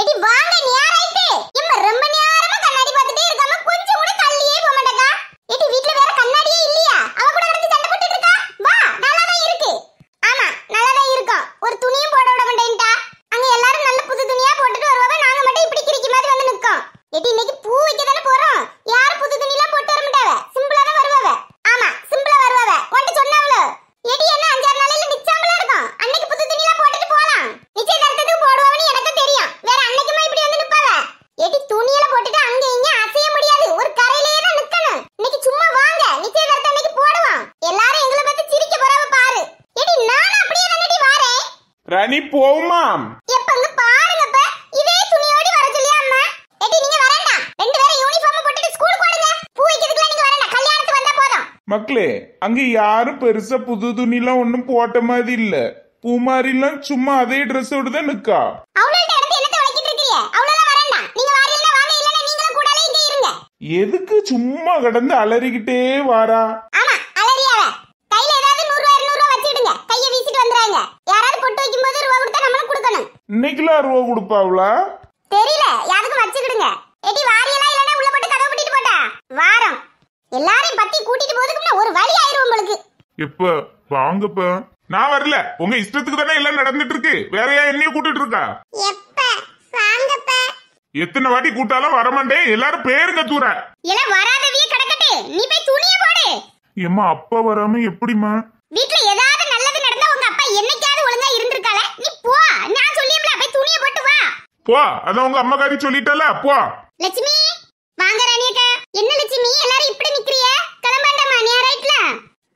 eddy வாங்க நீ ரணி போமா மக்களே அங்க யாரும் பெருசா புது துணிலாம் ஒண்ணும் போட்ட மாதிரி இல்ல எல்லாம் சும்மா அதே டிரெஸ் ஓட நிக்கா எதுக்கு சும்மா கடந்து அலறிக்கிட்டே வாரா இன்னைக்குலாம் ரூபா கொடுப்பாவுல தெரியல யாருக்கும் வச்சுக்கிடுங்க எடி வாரியெல்லாம் இல்லனா உள்ள போட்டு கதவு பூட்டிட்டு போட்டா வாரம் எல்லாரையும் பத்தி கூட்டிட்டு போறதுக்குள்ள ஒரு வழி ஆயிரும் உங்களுக்கு இப்ப வாங்கப்ப நான் வரல உங்க இஷ்டத்துக்கு தானே எல்லாம் நடந்துட்டு இருக்கு வேற ஏன் என்னையும் கூட்டிட்டு இருக்கா எப்ப வாங்கப்ப எத்தனை வாட்டி கூட்டாலும் வரமாட்டேன் எல்லாரும் பேருங்க தூர இல்ல வராதவியே கிடக்கட்டு நீ போய் துணிய போடு ஏமா அப்பா வராம எப்படிமா வீட்ல ஏதாவது போ அதான் உங்க அம்மா காரி சொல்லிட்டல போ லட்சுமி வாங்க ராணி அக்கா என்ன லட்சுமி எல்லாரும் இப்படி நிக்கிறிய கிளம்பாண்டமா நீ ரைட்ல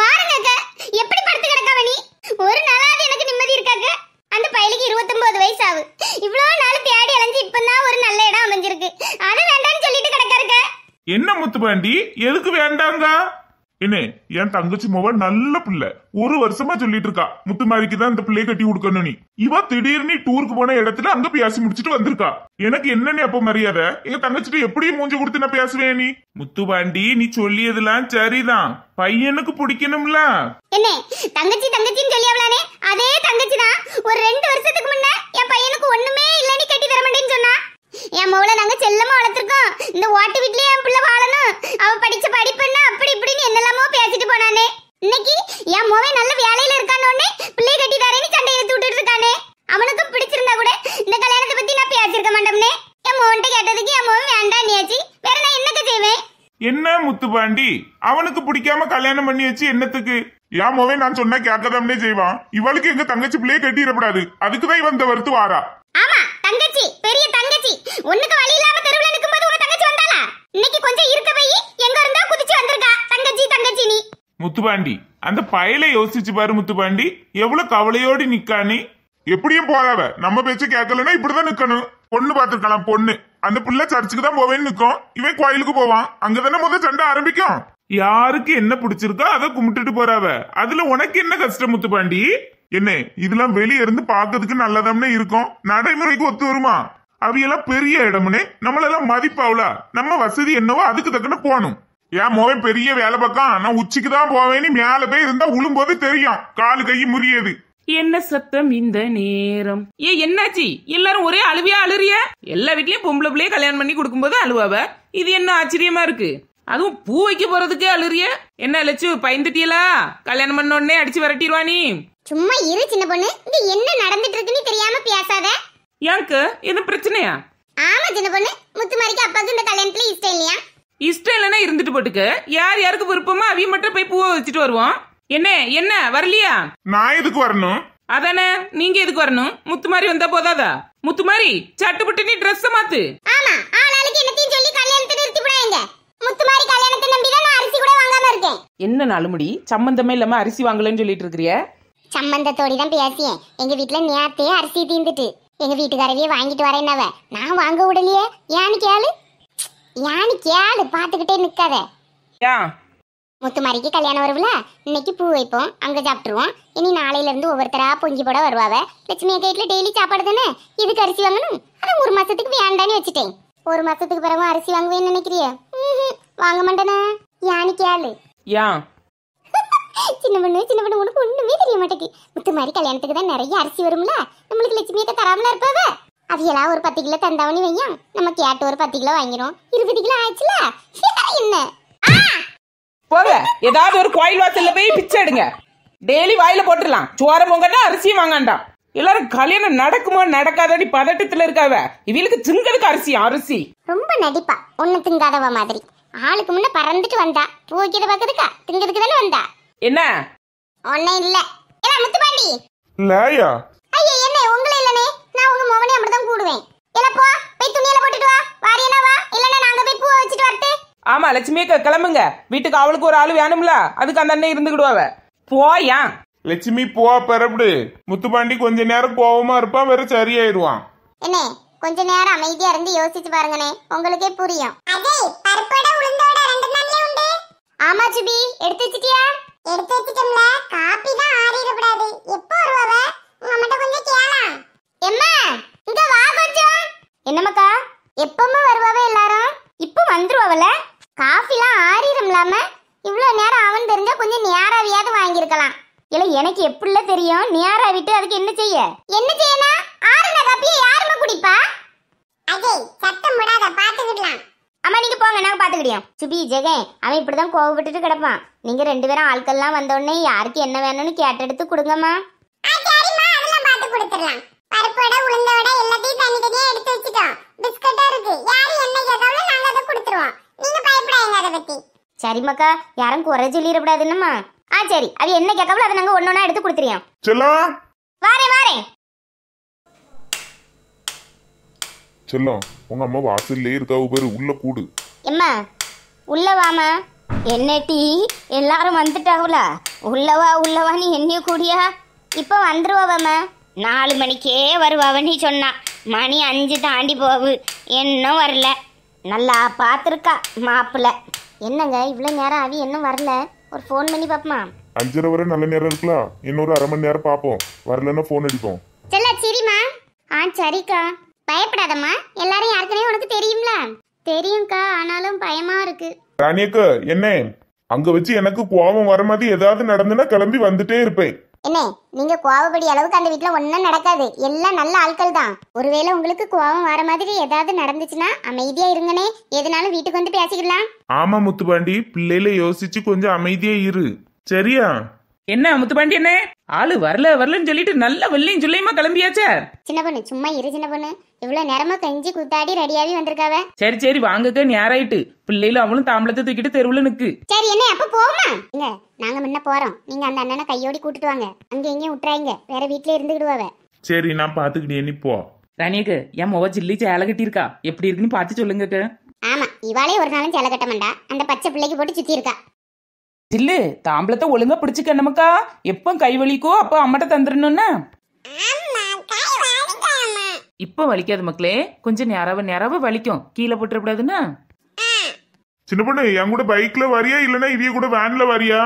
பாருங்க அக்கா எப்படி படுத்து கிடக்கா வணி ஒரு நாளாவது எனக்கு நிம்மதி இருக்காக்க அந்த பயலுக்கு இருபத்தொன்பது வயசு ஆகு இவ்வளவு நாள் தேடி அலைஞ்சு இப்பதான் ஒரு நல்ல இடம் அமைஞ்சிருக்கு ஆனா வேண்டாம்னு சொல்லிட்டு கிடக்காருக்க என்ன முத்து பாண்டி எதுக்கு வேண்டாங்க என்ன என் தங்கச்சி மோவ நல்ல பிள்ளை ஒரு வருஷமா சொல்லிட்டு இருக்கா முத்துமாரிக்கு தான் இந்த பிள்ளையை கட்டி கொடுக்கணும் நீ இவ திடீர்னு டூருக்கு போன இடத்துல அங்க பேசி முடிச்சுட்டு வந்திருக்கா எனக்கு என்னன்னு அப்ப மரியாதை எங்க தங்கச்சிட்டு எப்படியும் மூஞ்சி கொடுத்து நான் பேசுவேன் நீ முத்துபாண்டி நீ சொல்லியதுலாம் சரிதான் பையனுக்கு பிடிக்கணும்ல என்ன தங்கச்சி தங்கச்சின்னு சொல்லி அதே தங்கச்சி தான் ஒரு ரெண்டு வருஷத்துக்கு முன்ன என் பையனுக்கு ஒண்ணுமே இல்லைன்னு கட்டி தர மாட்டேன்னு சொன்னா என் மவளை நாங்க செல்லமா வளர்த்துருக்கோம் இந்த ஓட்டு வீட்லயே என் பிள்ளை வாழணும் அவ படிச்ச படிப்புன்னா அப்படி இப்படின்னு என்னெல்லாமோ பேசிட்டு போனானே இன்னைக்கு என் மோவே நல்ல வேலையில இருக்கானே பிள்ளை கட்டி தரேன்னு சண்டை எடுத்து இருக்கானே அவனுக்கும் பிடிச்சிருந்தா கூட இந்த கல்யாணத்தை பத்தி நான் பேசிருக்க மாட்டோம்னே என் மோன்ட்ட கேட்டதுக்கு என் மோவே வேண்டாம் நியாச்சி வேற நான் என்னக்க செய்வேன் என்ன முத்து பாண்டி அவனுக்கு பிடிக்காம கல்யாணம் பண்ணி வச்சு என்னத்துக்கு யாமோவே நான் சொன்னா கேட்கதாமனே செய்வான் இவளுக்கு எங்க தங்கச்சி பிள்ளைய கட்டிடப்படாது அதுக்குதான் இவன் இந்த வருத்து வாரா ஆமா தங்கச்சி பெரிய ஒண்ணுக்கு வழி இல்லாம தெருவுல நிக்கும்போது உங்க தங்கச்சி வந்தாளா இன்னைக்கு கொஞ்சம் இருக்க போய் எங்க இருந்தா குதிச்சு வந்திருக்கா தங்கச்சி தங்கச்சி நீ முத்துபாண்டி அந்த பயலை யோசிச்சு பாரு முத்துபாண்டி எவ்வளவு கவலையோடு நிக்கானே எப்படியும் போறாவ நம்ம பேச்சு கேட்கலன்னா இப்படிதான் நிக்கணும் பொண்ணு பாத்துருக்கலாம் பொண்ணு அந்த புள்ள சர்ச்சுக்கு தான் போவேன்னு நிக்கும் இவன் கோயிலுக்கு போவான் அங்கதானே முதல் சண்டை ஆரம்பிக்கும் யாருக்கு என்ன பிடிச்சிருக்கோ அதை கும்பிட்டுட்டு போறாவ அதுல உனக்கு என்ன கஷ்டம் முத்துபாண்டி என்ன இதெல்லாம் வெளியே இருந்து பாக்குறதுக்கு நல்லதம்னு இருக்கும் நடைமுறைக்கு ஒத்து வருமா அவையெல்லாம் பெரிய இடம்னு நம்மளெல்லாம் மதிப்பாவல நம்ம வசதி என்னவோ அதுக்கு தக்கன போகணும் ஏன் மோவே பெரிய வேலை பக்கம் நான் உச்சிக்கு தான் போவேன்னு மேல போய் இருந்தா உழும்போது தெரியும் காலு கை முறியது என்ன சத்தம் இந்த நேரம் ஏ என்னாச்சு எல்லாரும் ஒரே அழுவியா அழுறிய எல்லா வீட்லயும் பொம்பளை பிள்ளைய கல்யாணம் பண்ணி போது அழுவாவ இது என்ன ஆச்சரியமா இருக்கு அதுவும் பூ வைக்க போறதுக்கே அழுறிய என்ன அழைச்சு பயந்துட்டியலா கல்யாணம் பண்ண உடனே அடிச்சு விரட்டிடுவா நீ சும்மா இரு சின்ன பொண்ணு இங்க என்ன நடந்துட்டு இருக்குன்னு தெரியாம பேசாத யாருக்கு என்ன பிரச்சனையா ஆமா சின்ன பொண்ணு முத்துமாரிக்கு அப்பாவுக்கு இந்த கல்யாணத்துல இஷ்டம் இல்லையா இஷ்டம் இல்லைன்னா இருந்துட்டு போட்டுக்கு யார் யாருக்கு விருப்பமா அவிய மட்டும் போய் பூவை வச்சுட்டு வருவோம் என்ன என்ன வரலையா நான் எதுக்கு வரணும் அதானே நீங்க எதுக்கு வரணும் முத்துமாரி வந்தா போதாதா முத்துமாரி புட்டு நீ ட்ரெஸ் மாத்து ஆமா ஆளாளுக்கு என்னத்தையும் சொல்லி கல்யாணத்தை நிறுத்தி விடாங்க முத்துமாரி கல்யாணத்தை நம்பி தான் நான் அரிசி கூட வாங்காம இருக்கேன் என்ன நாலுமுடி சம்பந்தமே இல்லாம அரிசி வாங்கலன்னு சொல்லிட்டு இருக்கிறிய சம்பந்தத்தோடி தான் பேசியேன் எங்க வீட்டுல நேத்தே அரிசி தீந்துட்டு எங்க வீட்டுக்காரவியே வாங்கிட்டு வரேன்னாவ நான் வாங்க விடலையே ஏன்னு கேளு ஏன்னு கேளு பார்த்துக்கிட்டே நிற்காத முத்துமாரிக்கு கல்யாணம் வருவில இன்னைக்கு பூ வைப்போம் அங்கே சாப்பிட்டுருவோம் இனி நாளையிலேருந்து ஒவ்வொருத்தரா பொங்கி போட வருவாவ லட்சுமி கைட்டில் டெய்லி சாப்பாடு தானே இதுக்கு அரிசி வாங்கணும் அதான் ஒரு மாசத்துக்கு வேண்டானே வச்சுட்டேன் ஒரு மாசத்துக்கு பிறகு அரிசி வாங்குவேன்னு நினைக்கிறிய வாங்க மாட்டேனே யானைக்கு கேளு ஏன் சின்ன பொண்ணு சின்ன பொண்ணு உனக்கு ஒண்ணுமே தெரிய மாட்டேங்குது முத்து மாதிரி கல்யாணத்துக்கு தான் நிறைய அரிசி வரும்ல நம்மளுக்கு லட்சுமியத்தை தராமல இருப்பாவ அவையெல்லாம் ஒரு பத்து கிலோ தந்தாவணி வையும் நம்ம கேட்டு ஒரு பத்து கிலோ வாங்கிரும் இருபது கிலோ ஆச்சுல என்ன போங்க ஏதாவது ஒரு கோயில் வாசல்ல போய் பிச்சை எடுங்க டெய்லி வாயில போட்டுடலாம் சோரம் பொங்கன்னா அரிசியும் வாங்கண்டாம் எல்லாரும் கல்யாணம் நடக்குமா நடக்காதடி பதட்டத்துல இருக்காவ இவளுக்கு திங்கிறதுக்கு அரிசி அரிசி ரொம்ப நடிப்பா ஒண்ணு திங்காதவ மாதிரி ஆளுக்கு முன்ன பறந்துட்டு வந்தா பூக்கிட பாக்குறதுக்கா திங்கிறதுக்கு தானே வந்தா என்ன ஒண்ணே இல்ல முத்து பாண்டி நாயா ஐயா என்ன உங்களே இல்லனே நான் உங்க மோவனே அப்படி தான் கூடுவேன் ஏல போ போய் துணியில போட்டுட்டு வா வாரியனா வா இல்லனா நாங்க போய் பூ வச்சிட்டு வரட்டு ஆமா லட்சுமி அக்கா கிளம்புங்க வீட்டுக்கு அவளுக்கு ஒரு ஆள் வேணும்ல அதுக்கு அந்த அண்ணன் இருந்துக்கிடுவாவ போயா லட்சுமி போ பெறப்படு முத்துப்பாண்டி கொஞ்ச நேரம் கோவமா இருப்பான் வேற சரியாயிருவான் என்ன கொஞ்ச நேரம் அமைதியா இருந்து யோசிச்சு பாருங்கனே உங்களுக்கே புரியும் அதே பருப்போட உளுந்தோட ரெண்டு நாள்ல உண்டு ஆமா சுபி எடுத்து வச்சிட்டியா எடுத்து வச்சிட்டோம்ல காப்பி தான் ஆறிட கூடாது எப்போ வருவவ உங்க மட்டும் கொஞ்சம் கேளாம் எம்மா இங்க வா கொஞ்சம் என்னமாக்கா எப்பமா வருவாவ எல்லாரும் இப்போ வந்துருவாவல காஃபிலாம் ஆறிடும்லாம இவ்வளோ நேரம் அவன் தெரிஞ்சா கொஞ்சம் நேராவியாவது வாங்கியிருக்கலாம் இல்ல எனக்கு எப்படில தெரியும் நேரா விட்டு அதுக்கு என்ன செய்ய என்ன செய்யணும் ஆறுன காப்பியை யாருமே குடிப்பா அஜய் சத்தம் விடாத பாத்துக்கிடலாம் அம்மா நீங்க போங்க நாங்க பாத்துக்கிடியோம் சுபி ஜெகே அவன் இப்படிதான் கோவப்பட்டுட்டு கிடப்பான் நீங்க ரெண்டு பேரும் ஆட்கள்லாம் உடனே யாருக்கு என்ன வேணும்னு கேட்டெடுத்து கொடுங்கம்மா கொடுத்துடலாம் எல்லாத்தையும் எடுத்து வச்சுட்டோம் பிஸ்கட்டும் இருக்கு என்ன கேட்டாலும் நீங்க யாரும் குறை சொல்லிடக்கூடாதுன்னுமா ஆ சரி அது என்ன கேட்காமல அதை நாங்க ஒன்னொன்னா எடுத்து கொடுத்துருவோம் வாரே வாரே செல்லம் உங்க அம்மா வாசல்லே இருக்காவு பேரு உள்ள கூடு எம்மா உள்ள வாமா என்ன டீ எல்லாரும் வந்துட்டாவுல உள்ளவா உள்ளவா நீ என்னைய கூடியா இப்போ வந்துருவாவம்மா நாலு மணிக்கே வருவாவன்னு சொன்னா மணி அஞ்சு தாண்டி போவு இன்னும் வரல நல்லா பார்த்துருக்கா மாப்பிள்ள என்னங்க இவ்வளோ நேரம் அவி இன்னும் வரல ஒரு ஃபோன் பண்ணி பார்ப்போமா அஞ்சரை வரை நல்ல நேரம் இருக்கலாம் இன்னொரு அரை மணி நேரம் பார்ப்போம் வரலன்னா ஃபோன் அடிப்போம் சரிம்மா ஆ சரிக்கா பயப்படாதம்மா எல்லாரும் யாருக்குனே உனக்கு தெரியும்ல தெரியும்க்கா ஆனாலும் பயமா இருக்கு ராணியக்கு என்ன அங்க வச்சு எனக்கு கோபம் வர மாதிரி ஏதாவது நடந்துனா கிளம்பி வந்துட்டே இருப்பேன் என்ன நீங்க கோவப்படி அளவுக்கு அந்த வீட்ல ஒண்ணும் நடக்காது எல்லாம் நல்ல ஆட்கள் தான் ஒருவேளை உங்களுக்கு கோவம் வர மாதிரி ஏதாவது நடந்துச்சுன்னா அமைதியா இருங்கனே எதுனாலும் வீட்டுக்கு வந்து பேசிக்கலாம் ஆமா முத்துபாண்டி பிள்ளையில யோசிச்சு கொஞ்சம் அமைதியா இரு சரியா என்ன முத்துப்பாண்டி என்ன ஆளு வரல வரலன்னு சொல்லிட்டு நல்ல வெள்ளையும் சொல்லியுமா கிளம்பியாச்சே சின்ன பொண்ணு சும்மா இரு சின்ன பொண்ணு இவ்வளவு நேரமா கஞ்சி குத்தாடி ரெடியாவி வந்திருக்காவ சரி சரி வாங்கக்க நேராயிட்டு பிள்ளைகளும் அவளும் தாம்பளத்தை தூக்கிட்டு தெருவுல நிக்கு சரி என்ன அப்ப போமா இல்ல நாங்க முன்ன போறோம் நீங்க அந்த அண்ணனை கையோடி கூட்டிட்டு வாங்க அங்க எங்கேயும் விட்டுறாங்க வேற வீட்டுல இருந்துகிடுவாவ சரி நான் பாத்துக்கிட்டே நீ போ ரணியக்கு என் முக ஜில்லி சேலை கட்டியிருக்கா எப்படி இருக்குன்னு பார்த்து சொல்லுங்க ஆமா இவாளே ஒரு நாளும் சேல கட்ட மாட்டா அந்த பச்சை பிள்ளைக்கு போட்டு சுத்தி இருக்கா ஜில்லு தாம்பளத்தை ஒழுங்கா பிடிச்சுக்கணுமக்கா எப்போ கை வலிக்கோ அப்போ அம்மாட்ட தந்துடணும்னா இப்ப வலிக்காது மக்களே கொஞ்சம் நிறவ நிறவ வலிக்கும் கீழே போட்டுறக்கூடாதுன்னா சின்ன பொண்ணு என் கூட பைக்ல வரியா இல்லனா இவிய கூட வேன்ல வரியா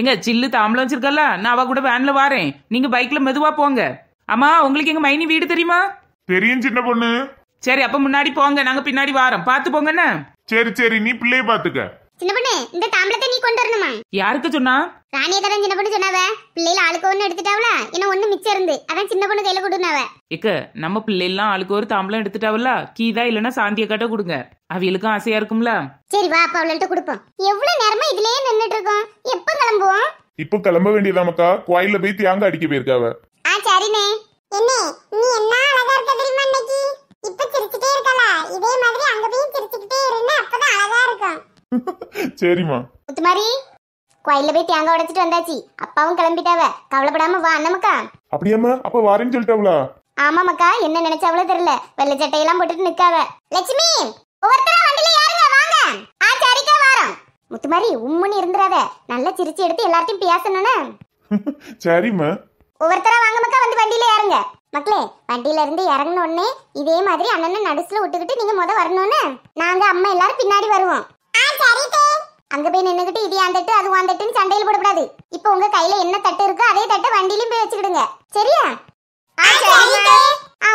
எங்க சில்லு தாம்பளம் வச்சிருக்கல நான் அவ கூட வேன்ல வாரேன் நீங்க பைக்ல மெதுவா போங்க அம்மா உங்களுக்கு எங்க மைனி வீடு தெரியுமா தெரியும் சின்ன பொண்ணு சரி அப்ப முன்னாடி போங்க நாங்க பின்னாடி வாரோம் பாத்து போங்கண்ணா சரி சரி நீ பிள்ளைய பாத்துக்க சின்ன பொண்ணு இந்த தாம்பளத்தை நீ கொண்டு வரணுமா யாருக்கு சொன்னா ராணியக்காரன் சின்ன பொண்ணு சொன்னாவ பிள்ளைல ஆளுக்கு ஒண்ணு எடுத்துட்டாவல ஏன்னா ஒண்ணு மிச்சம் இருந்து அதான் சின்ன பொண்ணு கையில கொடுனாவ இக்க நம்ம பிள்ளைலாம் ஆளுக்கு ஒரு தாம்பளம் எடுத்துட்டாவல கீதா இல்லனா சாந்திய கட்ட கொடுங்க அவளுக்கும் ஆசையா இருக்கும்ல சரி வா அப்ப அவள்கிட்ட கொடுப்போம் எவ்வளவு நேரமா இதுலயே நின்னுட்டு இருக்கோம் எப்ப கிளம்புவோம் இப்ப கிளம்ப வேண்டியதாமக்கா கோயில்ல போய் தியாங்க அடிக்க போயிருக்காவ ஆ சரிண்ணே என்ன நீ என்ன அழகா இருக்க தெரியுமா இன்னைக்கு இப்ப சிரிச்சுட்டே இருக்கல இதே மாதிரி அங்க போய் சிரிச்சுக்கிட்டே இருந்தா அப்பதான் அழகா இருக்கும் சரிமா முத்துமாரி குயில போய் தேங்காய் உடைச்சிட்டு வந்தாச்சு அப்பாவும் கிளம்பிட்டாவ கவலைப்படாம வா அண்ணமக்கா அப்படியாம்மா அப்ப வாரேன்னு சொல்லிட்டாவளா மக்கா என்ன நினைச்சாவளோ தெரியல வெள்ளை சட்டையெல்லாம் போட்டுட்டு நிக்காவ லட்சுமி ஒவ்வொருத்தர வண்டியில ஏறுங்க வாங்க ஆ வாரம் முத்துமாரி உம்முன்னு இருந்துறாத நல்லா சிரிச்சு எடுத்து எல்லார்ட்டையும் பேசணும்னு சரிமா ஒவ்வொருத்தர வாங்க மக்கா வந்து வண்டியில இறங்க மக்களே வண்டியில இருந்து இறங்கின உடனே இதே மாதிரி அண்ணனை நடுசுல விட்டுக்கிட்டு நீங்க முத வரணும்னு நாங்க அம்மா எல்லாரும் பின்னாடி வருவோம் அங்க போய் நின்னுகிட்டு இது அந்த அது அந்த சண்டையில் போடக்கூடாது இப்ப உங்க கையில என்ன தட்டு இருக்கோ அதே தட்டை வண்டியிலும் போய் வச்சுக்கிடுங்க சரியா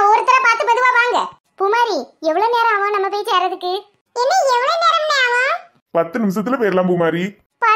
ஒருத்தரை பார்த்து மெதுவா வாங்க புமாரி எவ்வளவு நேரம் ஆகும் நம்ம போய் சேர்றதுக்கு எவ்வளவு நேரம் ஆகும் பத்து நிமிஷத்துல போயிடலாம் பூமாரி